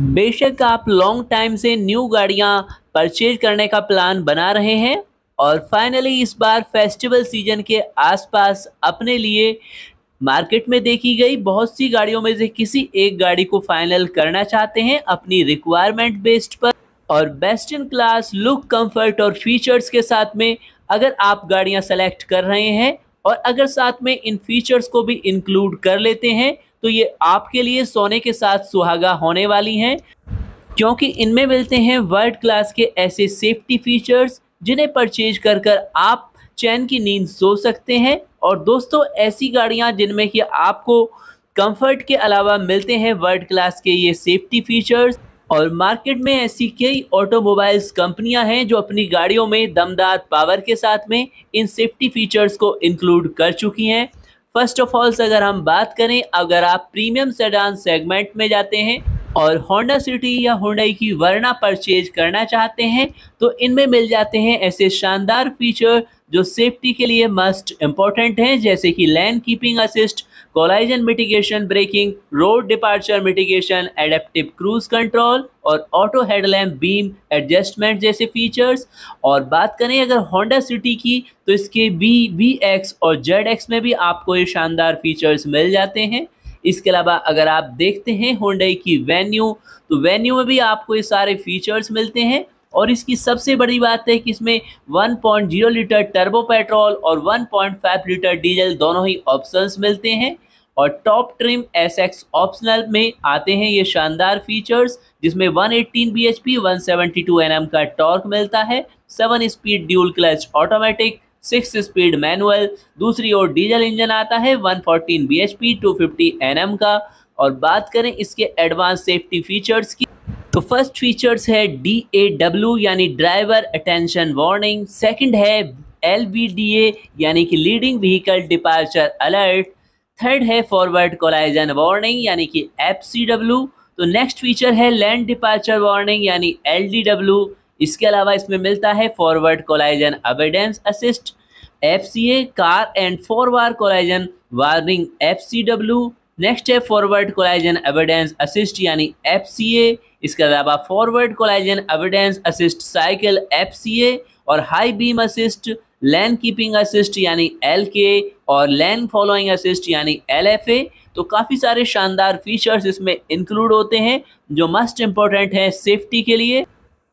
बेशक आप long time से न्यू गाड़ियां परचेज करने का प्लान बना रहे हैं और फाइनली इस बार फेस्टिवल सीजन के आसपास अपने लिए मार्केट में देखी गई बहुत सी गाड़ियों में से किसी एक गाड़ी को फाइनल करना चाहते हैं अपनी रिक्वायरमेंट बेस्ड पर और best in class look comfort और फीचर्स के साथ में अगर आप गाड़ियां सेलेक्ट कर रहे हैं और अगर साथ में इन फीचर्स को भी इंक्लूड कर लेते हैं तो ये आपके लिए सोने के साथ सुहागा होने वाली हैं क्योंकि इनमें मिलते हैं वर्ल्ड क्लास के ऐसे सेफ्टी फीचर्स जिन्हें परचेज कर कर आप चैन की नींद सो सकते हैं और दोस्तों ऐसी गाड़ियाँ जिनमें कि आपको कंफर्ट के अलावा मिलते हैं वर्ल्ड क्लास के ये सेफ्टी फीचर्स और मार्केट में ऐसी कई ऑटोमोबाइल्स कंपनियां हैं जो अपनी गाड़ियों में दमदार पावर के साथ में इन सेफ्टी फीचर्स को इंक्लूड कर चुकी हैं फर्स्ट ऑफ ऑल अगर हम बात करें अगर आप प्रीमियम सेडान सेगमेंट में जाते हैं और होंडा सिटी या होंडाई की वर्ना परचेज करना चाहते हैं तो इनमें मिल जाते हैं ऐसे शानदार फीचर जो सेफ्टी के लिए मस्ट इम्पॉर्टेंट हैं जैसे कि land keeping assist collision mitigation braking road departure mitigation adaptive cruise control और ऑटो हेडलैम्प बीम एडजस्टमेंट जैसे फीचर्स और बात करें अगर होंडा सिटी की तो इसके बी बी एक्स और जेड एक्स में भी आपको ये शानदार फीचर्स मिल जाते हैं इसके अलावा अगर आप देखते हैं होंडई की वेन्यू तो वेन्यू में भी आपको ये सारे फीचर्स मिलते हैं और इसकी सबसे बड़ी बात है कि इसमें 1.0 लीटर टर्बो पेट्रोल और 1.5 लीटर डीजल दोनों ही ऑप्शंस मिलते हैं और top trim S X optional में आते हैं ये शानदार फीचर्स जिसमें 118 bhp 172 nm का टॉर्क मिलता है seven speed dual clutch automatic six speed manual दूसरी ओर डीजल इंजन आता है 114 bhp 250 nm का और बात करें इसके एडवांस सेफ्टी फीचर्स की तो फर्स्ट फीचर्स है डी ए डब्ल्यू यानी ड्राइवर अटेंशन वार्निंग सेकंड है एल बी डी ए यानी कि leading vehicle departure alert third है फॉरवर्ड कोलाइजन वार्निंग यानी कि एफ सी डब्ल्यू तो नेक्स्ट फीचर है लैंड डिपार्चर वार्निंग यानी एल डी डब्ल्यू इसके अलावा इसमें मिलता है forward collision avoidance assist F C A car and forward collision warning F C W next है फॉरवर्ड कोलाइजन एविडेंस असिस्ट यानी एफ इसके अलावा forward collision avoidance assist cycle F और high beam assist land keeping assist यानी L K और land following assist यानी L F A तो काफ़ी सारे शानदार फीचर्स इसमें इंक्लूड होते हैं जो मस्ट इम्पॉर्टेंट हैं सेफ्टी के लिए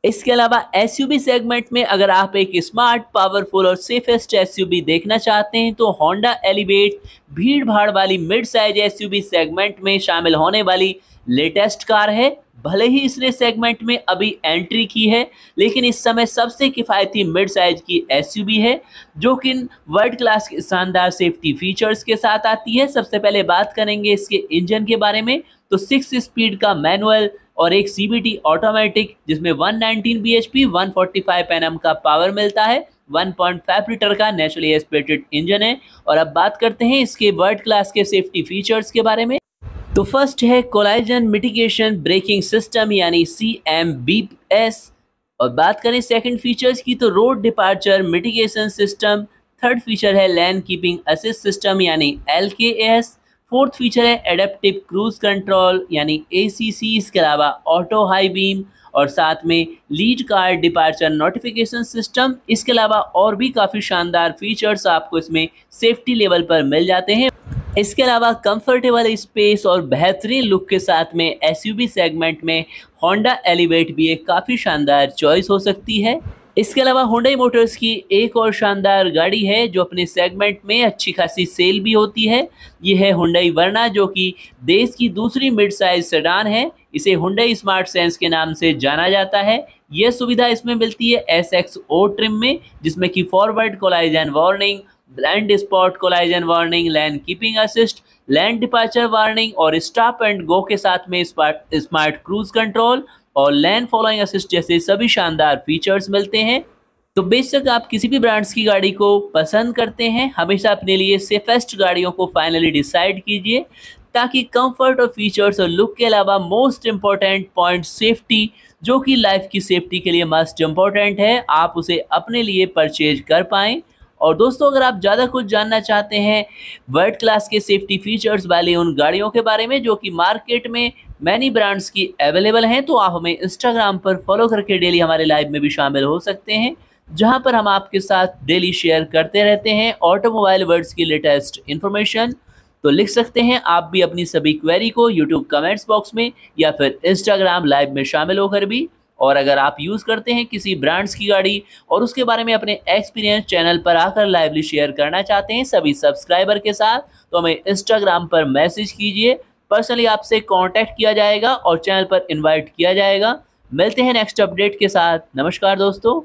इसके अलावा एस सेगमेंट में अगर आप एक स्मार्ट पावरफुल और सेफेस्ट एस देखना चाहते हैं तो होंडा एलिवेट भीड़ भाड़ वाली मिड साइज एस सेगमेंट में शामिल होने वाली लेटेस्ट कार है भले ही इसने सेगमेंट में अभी एंट्री की है लेकिन इस समय सबसे किफ़ायती मिड साइज की एस है जो कि वर्ल्ड क्लास के शानदार सेफ्टी फीचर्स के साथ आती है सबसे पहले बात करेंगे इसके इंजन के बारे में तो सिक्स स्पीड का मैनुअल और एक सी बी ऑटोमेटिक जिसमें 119 nineteen B H P one forty का पावर मिलता है 1.5 लीटर का नेचुरली एस्पिरेटेड इंजन है और अब बात करते हैं इसके वर्ल्ड क्लास के सेफ्टी फीचर्स के बारे में तो फर्स्ट है कोलाइजन मिटिगेशन ब्रेकिंग सिस्टम यानी सी एम बी एस और बात करें सेकंड फीचर्स की तो road departure mitigation system third feature है लैंड कीपिंग असिस्ट सिस्टम यानी L K S fourth feature है एडेप्टिव क्रूज कंट्रोल यानी ए इसके अलावा ऑटो हाई बीम और साथ में lead car departure notification system इसके अलावा और भी काफ़ी शानदार फीचर्स आपको इसमें सेफ्टी लेवल पर मिल जाते हैं इसके अलावा कंफर्टेबल स्पेस और बेहतरीन लुक के साथ में एसयूवी सेगमेंट में होंडा एलिवेट भी एक काफ़ी शानदार चॉइस हो सकती है इसके अलावा होंडई मोटर्स की एक और शानदार गाड़ी है जो अपने सेगमेंट में अच्छी खासी सेल भी होती है यह है होंडई वर्ना जो कि देश की दूसरी मिड साइज सेडान है इसे होंडई स्मार्ट सेंस के नाम से जाना जाता है यह सुविधा इसमें मिलती है एस एक्स ओ ट्रिम में जिसमें कि forward collision warning blind spot collision warning land keeping assist land departure warning और स्टॉप एंड गो के साथ में स्मार्ट क्रूज कंट्रोल और लैंड फॉलोइंग असिस्ट जैसे सभी शानदार फीचर्स मिलते हैं तो बेशक आप किसी भी ब्रांड्स की गाड़ी को पसंद करते हैं हमेशा अपने लिए सेफेस्ट गाड़ियों को फाइनली डिसाइड कीजिए ताकि कंफर्ट और फीचर्स और लुक के अलावा मोस्ट इम्पॉर्टेंट पॉइंट सेफ्टी जो कि लाइफ की सेफ्टी के लिए मस्ट इम्पॉर्टेंट है आप उसे अपने लिए परचेज कर पाएँ और दोस्तों अगर आप ज़्यादा कुछ जानना चाहते हैं वर्ल्ड क्लास के सेफ्टी फीचर्स वाली उन गाड़ियों के बारे में जो कि मार्केट में मैनी ब्रांड्स की अवेलेबल हैं तो आप हमें इंस्टाग्राम पर फॉलो करके डेली हमारे लाइव में भी शामिल हो सकते हैं जहां पर हम आपके साथ डेली शेयर करते रहते हैं ऑटोमोबाइल वर्ड्स की लेटेस्ट इन्फॉर्मेशन तो लिख सकते हैं आप भी अपनी सभी क्वेरी को यूट्यूब कमेंट्स बॉक्स में या फिर इंस्टाग्राम लाइव में शामिल होकर भी और अगर आप यूज़ करते हैं किसी ब्रांड्स की गाड़ी और उसके बारे में अपने एक्सपीरियंस चैनल पर आकर लाइवली शेयर करना चाहते हैं सभी सब्सक्राइबर के साथ तो हमें इंस्टाग्राम पर मैसेज कीजिए पर्सनली आपसे कॉन्टैक्ट किया जाएगा और चैनल पर इन्वाइट किया जाएगा मिलते हैं नेक्स्ट अपडेट के साथ नमस्कार दोस्तों